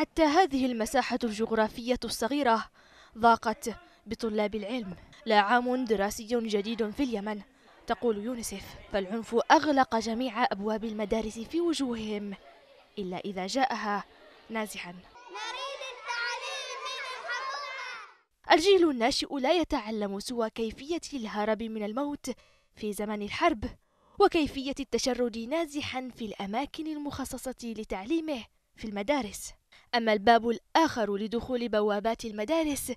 حتى هذه المساحة الجغرافية الصغيرة ضاقت بطلاب العلم لا عام دراسي جديد في اليمن تقول يونسف فالعنف أغلق جميع أبواب المدارس في وجوههم إلا إذا جاءها نازحا الجيل الناشئ لا يتعلم سوى كيفية الهرب من الموت في زمن الحرب وكيفية التشرد نازحا في الأماكن المخصصة لتعليمه في المدارس أما الباب الآخر لدخول بوابات المدارس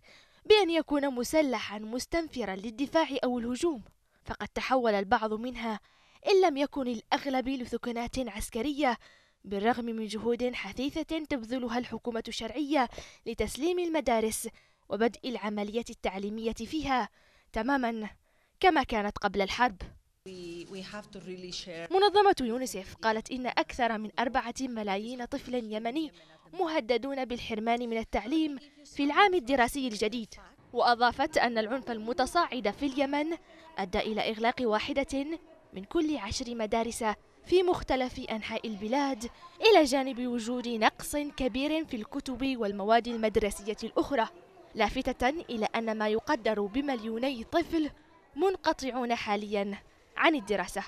بأن يكون مسلحا مستنفرا للدفاع أو الهجوم فقد تحول البعض منها إن لم يكن الأغلب لسكنات عسكرية بالرغم من جهود حثيثة تبذلها الحكومة الشرعية لتسليم المدارس وبدء العملية التعليمية فيها تماما كما كانت قبل الحرب منظمة يونسيف قالت إن أكثر من أربعة ملايين طفل يمني مهددون بالحرمان من التعليم في العام الدراسي الجديد وأضافت أن العنف المتصاعد في اليمن أدى إلى إغلاق واحدة من كل عشر مدارس في مختلف أنحاء البلاد إلى جانب وجود نقص كبير في الكتب والمواد المدرسية الأخرى لافتة إلى أن ما يقدر بمليوني طفل منقطعون حاليا عن الدراسة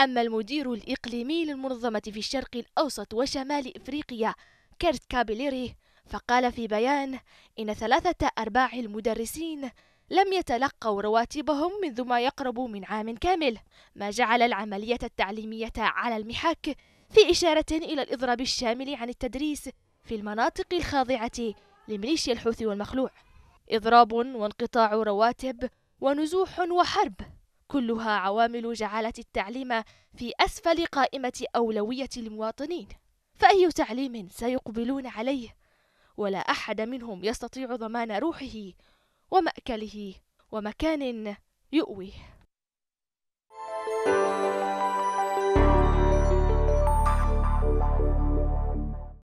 أما المدير الإقليمي للمنظمة في الشرق الأوسط وشمال إفريقيا كيرت كابيليري فقال في بيان إن ثلاثة أرباع المدرسين لم يتلقوا رواتبهم منذ ما يقرب من عام كامل ما جعل العملية التعليمية على المحك في إشارة إلى الإضراب الشامل عن التدريس في المناطق الخاضعة لميليشيا الحوثي والمخلوع إضراب وانقطاع رواتب ونزوح وحرب كلها عوامل جعلت التعليم في أسفل قائمة أولوية المواطنين فأي تعليم سيقبلون عليه ولا أحد منهم يستطيع ضمان روحه ومأكله ومكان يؤويه